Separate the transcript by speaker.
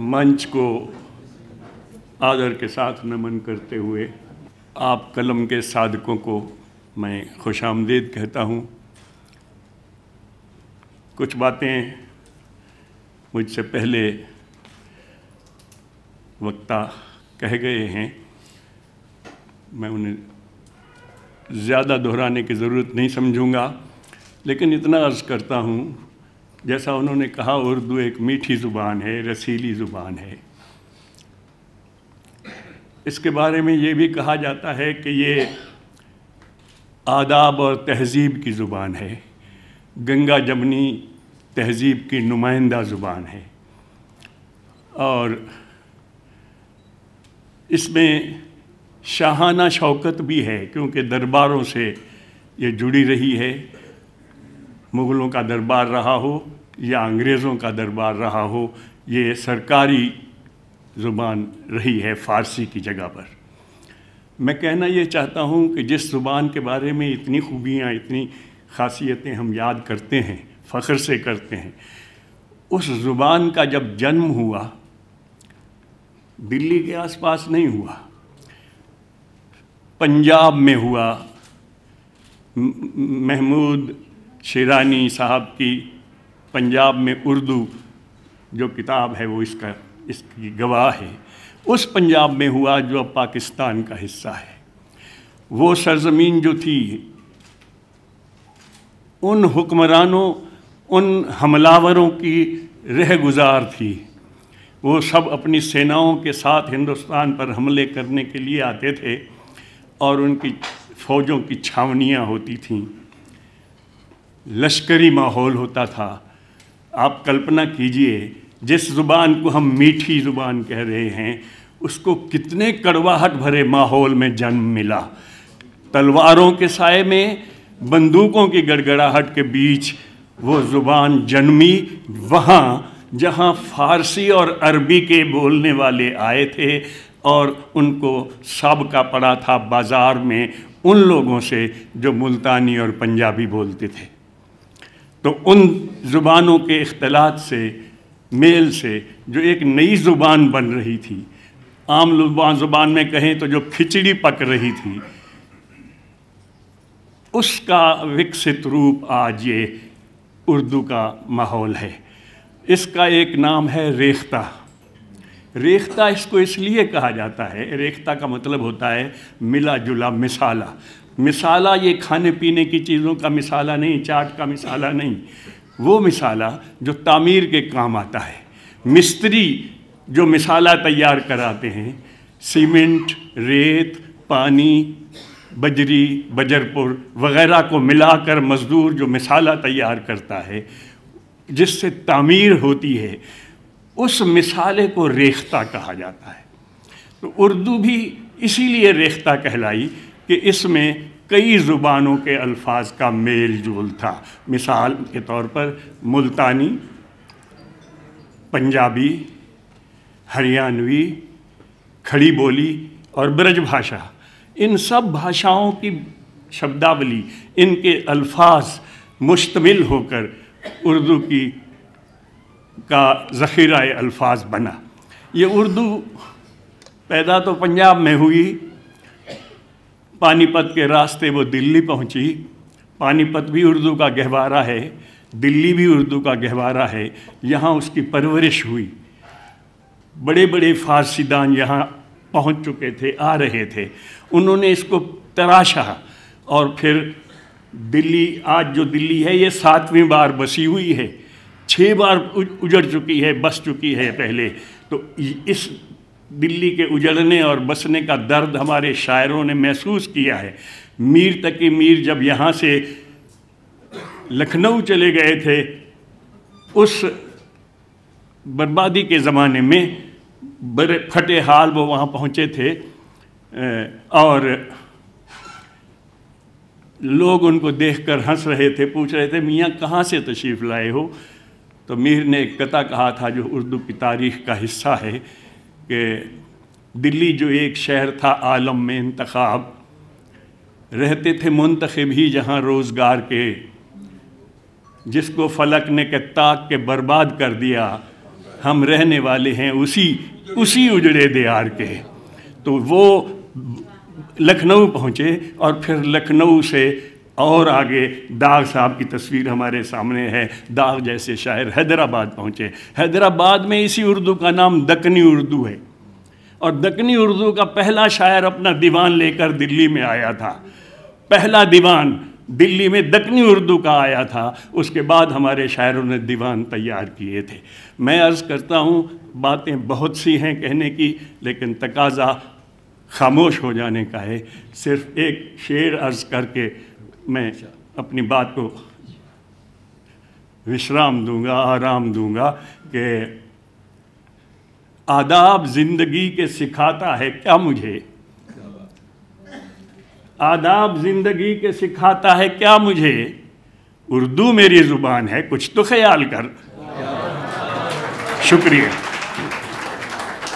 Speaker 1: منچ کو آدر کے ساتھ نمن کرتے ہوئے آپ قلم کے صادقوں کو میں خوش آمدید کہتا ہوں کچھ باتیں مجھ سے پہلے وقتہ کہہ گئے ہیں میں انہیں زیادہ دہرانے کی ضرورت نہیں سمجھوں گا لیکن اتنا عرض کرتا ہوں جیسا انہوں نے کہا اردو ایک میٹھی زبان ہے رسیلی زبان ہے اس کے بارے میں یہ بھی کہا جاتا ہے کہ یہ آداب اور تہذیب کی زبان ہے گنگا جمنی تہذیب کی نمائندہ زبان ہے اور اس میں شاہانہ شوکت بھی ہے کیونکہ درباروں سے یہ جڑی رہی ہے مغلوں کا دربار رہا ہو یا انگریزوں کا دربار رہا ہو یہ سرکاری زبان رہی ہے فارسی کی جگہ پر میں کہنا یہ چاہتا ہوں کہ جس زبان کے بارے میں اتنی خوبیاں اتنی خاصیتیں ہم یاد کرتے ہیں فخر سے کرتے ہیں اس زبان کا جب جنم ہوا دلی کے آس پاس نہیں ہوا پنجاب میں ہوا محمود شیرانی صاحب کی پنجاب میں اردو جو کتاب ہے وہ اس کا اس کی گواہ ہے اس پنجاب میں ہوا جو اب پاکستان کا حصہ ہے وہ سرزمین جو تھی ان حکمرانوں ان حملہوروں کی رہ گزار تھی وہ سب اپنی سیناؤں کے ساتھ ہندوستان پر حملے کرنے کے لیے آتے تھے اور ان کی فوجوں کی چھاونیاں ہوتی تھیں لشکری ماحول ہوتا تھا آپ کلپنا کیجئے جس زبان کو ہم میٹھی زبان کہہ رہے ہیں اس کو کتنے کڑواہٹ بھرے ماحول میں جنم ملا تلواروں کے سائے میں بندوقوں کی گڑگڑاہٹ کے بیچ وہ زبان جنمی وہاں جہاں فارسی اور عربی کے بولنے والے آئے تھے اور ان کو سابقہ پڑا تھا بازار میں ان لوگوں سے جو ملتانی اور پنجابی بولتے تھے تو ان زبانوں کے اختلاط سے میل سے جو ایک نئی زبان بن رہی تھی عام زبان میں کہیں تو جو کھچڑی پک رہی تھی اس کا وکست روپ آج یہ اردو کا ماحول ہے اس کا ایک نام ہے ریختہ ریختہ اس کو اس لیے کہا جاتا ہے ریختہ کا مطلب ہوتا ہے ملا جلا مثالہ مثالہ یہ کھانے پینے کی چیزوں کا مثالہ نہیں چاٹ کا مثالہ نہیں وہ مثالہ جو تعمیر کے کام آتا ہے مستری جو مثالہ تیار کراتے ہیں سیمنٹ ریت پانی بجری بجر پور وغیرہ کو ملا کر مزدور جو مثالہ تیار کرتا ہے جس سے تعمیر ہوتی ہے اس مثالے کو ریختہ کہا جاتا ہے تو اردو بھی اسی لیے ریختہ کہلائی کہ اس میں کئی زبانوں کے الفاظ کا میل جول تھا مثال کے طور پر ملتانی پنجابی ہریانوی کھڑی بولی اور برج بھاشا ان سب بھاشاؤں کی شبداولی ان کے الفاظ مشتمل ہو کر اردو کی کا ذخیرہ الفاظ بنا یہ اردو پیدا تو پنجاب میں ہوئی پانی پت کے راستے وہ دلی پہنچی پانی پت بھی اردو کا گہوارہ ہے دلی بھی اردو کا گہوارہ ہے یہاں اس کی پرورش ہوئی بڑے بڑے فارسی دان یہاں پہنچ چکے تھے آ رہے تھے انہوں نے اس کو تراشا اور پھر دلی آج جو دلی ہے یہ ساتویں بار بسی ہوئی ہے چھ بار اجڑ چکی ہے بس چکی ہے پہلے تو اس دلی کے اجڑنے اور بسنے کا درد ہمارے شاعروں نے محسوس کیا ہے میر تقی میر جب یہاں سے لکھنؤ چلے گئے تھے اس بربادی کے زمانے میں بڑے پھٹے حال وہ وہاں پہنچے تھے اور لوگ ان کو دیکھ کر ہنس رہے تھے پوچھ رہے تھے میاں کہاں سے تشریف لائے ہو تو میر نے ایک قطع کہا تھا جو اردو کی تاریخ کا حصہ ہے کہ دلی جو ایک شہر تھا عالم میں انتخاب رہتے تھے منتخب ہی جہاں روزگار کے جس کو فلک نے کہ تاک کے برباد کر دیا ہم رہنے والے ہیں اسی اسی اجڑے دیار کے تو وہ لکھنؤ پہنچے اور پھر لکھنؤ سے اور آگے داغ صاحب کی تصویر ہمارے سامنے ہے داغ جیسے شاعر حیدرآباد پہنچے حیدرآباد میں اسی اردو کا نام دکنی اردو ہے اور دکنی اردو کا پہلا شاعر اپنا دیوان لے کر دلی میں آیا تھا پہلا دیوان دلی میں دکنی اردو کا آیا تھا اس کے بعد ہمارے شاعروں نے دیوان تیار کیے تھے میں عرض کرتا ہوں باتیں بہت سی ہیں کہنے کی لیکن تقاضا خاموش ہو جانے کا ہے صرف ایک شعر عرض کر کے میں اپنی بات کو وشرام دوں گا آرام دوں گا کہ آداب زندگی کے سکھاتا ہے کیا مجھے آداب زندگی کے سکھاتا ہے کیا مجھے اردو میری زبان ہے کچھ تو خیال کر شکریہ